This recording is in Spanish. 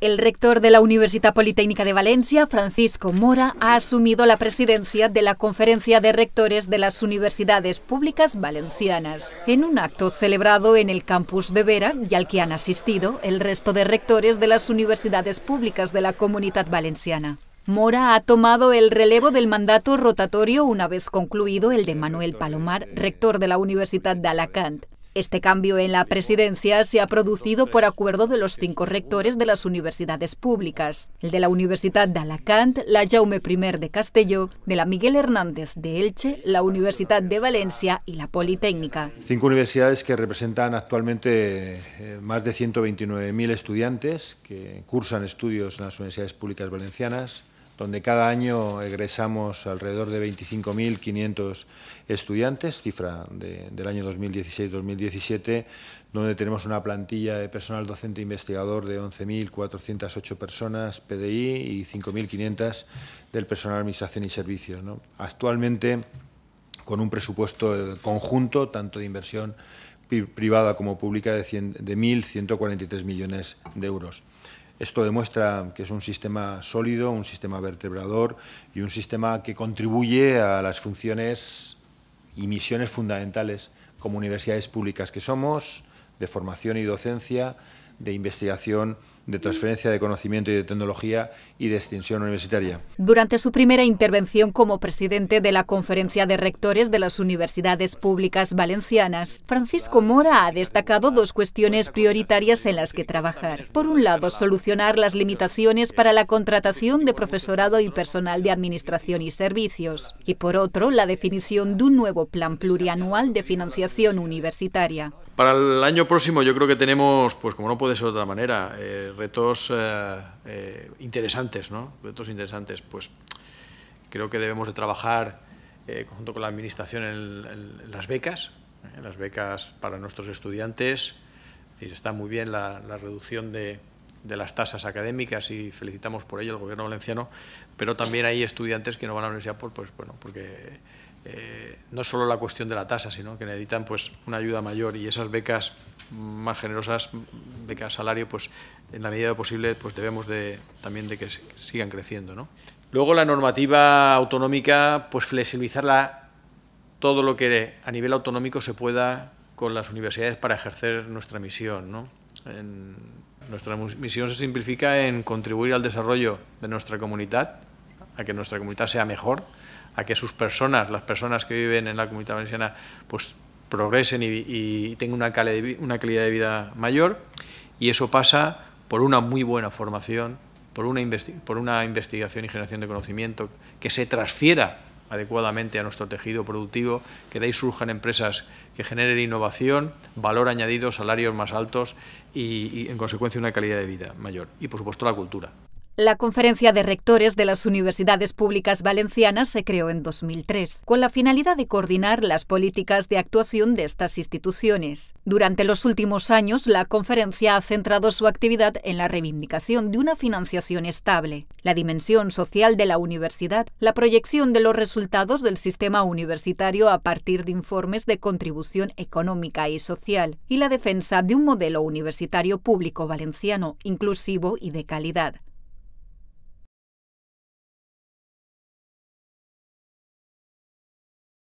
El rector de la Universidad Politécnica de Valencia, Francisco Mora, ha asumido la presidencia de la Conferencia de Rectores de las Universidades Públicas Valencianas, en un acto celebrado en el campus de Vera y al que han asistido el resto de rectores de las universidades públicas de la Comunidad Valenciana. Mora ha tomado el relevo del mandato rotatorio una vez concluido el de Manuel Palomar, rector de la Universidad de Alacant, este cambio en la presidencia se ha producido por acuerdo de los cinco rectores de las universidades públicas, el de la Universidad de Alacant, la Jaume I de Castelló, de la Miguel Hernández de Elche, la Universidad de Valencia y la Politécnica. Cinco universidades que representan actualmente eh, más de 129.000 estudiantes que cursan estudios en las universidades públicas valencianas, donde cada año egresamos alrededor de 25.500 estudiantes, cifra del año 2016-2017, donde tenemos una plantilla de personal docente investigador de 11.408 personas PDI y 5.500 del personal administración y servicios. Actualmente, con un presupuesto eh, conjunto, tanto de inversión privada como pública, de 1.143 millones de euros. Esto demuestra que es un sistema sólido, un sistema vertebrador y un sistema que contribuye a las funciones y misiones fundamentales como universidades públicas que somos, de formación y docencia, de investigación de transferencia de conocimiento y de tecnología y de extensión universitaria. Durante su primera intervención como presidente de la Conferencia de Rectores de las Universidades Públicas Valencianas, Francisco Mora ha destacado dos cuestiones prioritarias en las que trabajar. Por un lado, solucionar las limitaciones para la contratación de profesorado y personal de administración y servicios, y por otro, la definición de un nuevo plan plurianual de financiación universitaria. Para el año próximo yo creo que tenemos, pues como no puede ser de otra manera, eh, retos eh, eh, interesantes, ¿no? Retos interesantes. Pues creo que debemos de trabajar eh, junto con la Administración en, las becas, en las becas para nuestros estudiantes. está muy bien la, reducción de, las tasas académicas y felicitamos por ello al gobierno valenciano, pero también hay estudiantes que no van a la universidad por, pues, bueno, porque eh, no solo la cuestión de la tasa, sino que necesitan pues, una ayuda mayor y esas becas más generosas de cada salario, pues en la medida posible pues debemos de, también de que sigan creciendo. ¿no? Luego la normativa autonómica, pues flexibilizarla todo lo que a nivel autonómico se pueda con las universidades para ejercer nuestra misión. ¿no? En, nuestra misión se simplifica en contribuir al desarrollo de nuestra comunidad, a que nuestra comunidad sea mejor, a que sus personas, las personas que viven en la comunidad valenciana, pues progresen y, y tengan una, calidad de vida mayor y eso pasa por una muy buena formación, por una, por una investigación y generación de conocimiento que se transfiera adecuadamente a nuestro tejido productivo, que de ahí surjan empresas que generen innovación, valor añadido, salarios más altos y en consecuencia, una calidad de vida mayor. Y, por supuesto, la cultura. La Conferencia de Rectores de las Universidades Públicas Valencianas se creó en 2003, con la finalidad de coordinar las políticas de actuación de estas instituciones. Durante los últimos años, la conferencia ha centrado su actividad en la reivindicación de una financiación estable, la dimensión social de la universidad, la proyección de los resultados del sistema universitario a partir de informes de contribución económica y social, y la defensa de un modelo universitario público valenciano, inclusivo y de calidad.